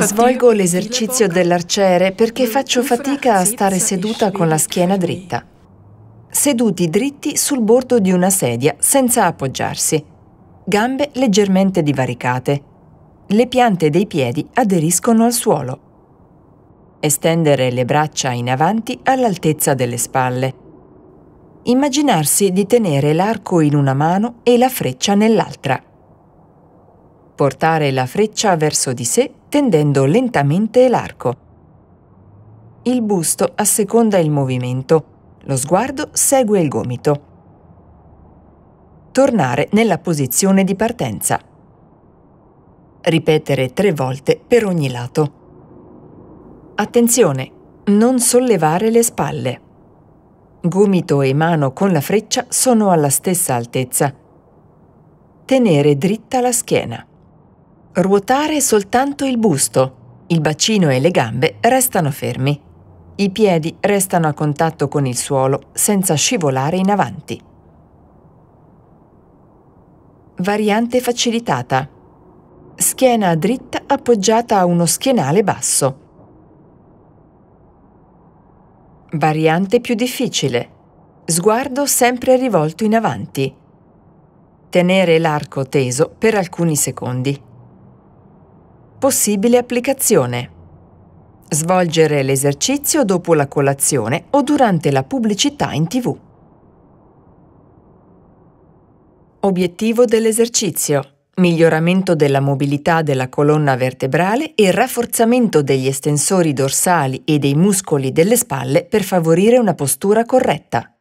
Svolgo l'esercizio dell'arciere perché faccio fatica a stare seduta con la schiena dritta. Seduti dritti sul bordo di una sedia senza appoggiarsi, gambe leggermente divaricate. Le piante dei piedi aderiscono al suolo. Estendere le braccia in avanti all'altezza delle spalle. Immaginarsi di tenere l'arco in una mano e la freccia nell'altra portare la freccia verso di sé tendendo lentamente l'arco. Il busto asseconda il movimento, lo sguardo segue il gomito. Tornare nella posizione di partenza. Ripetere tre volte per ogni lato. Attenzione, non sollevare le spalle. Gomito e mano con la freccia sono alla stessa altezza. Tenere dritta la schiena. Ruotare soltanto il busto, il bacino e le gambe restano fermi. I piedi restano a contatto con il suolo senza scivolare in avanti. Variante facilitata. Schiena dritta appoggiata a uno schienale basso. Variante più difficile. Sguardo sempre rivolto in avanti. Tenere l'arco teso per alcuni secondi. Possibile applicazione. Svolgere l'esercizio dopo la colazione o durante la pubblicità in tv. Obiettivo dell'esercizio. Miglioramento della mobilità della colonna vertebrale e rafforzamento degli estensori dorsali e dei muscoli delle spalle per favorire una postura corretta.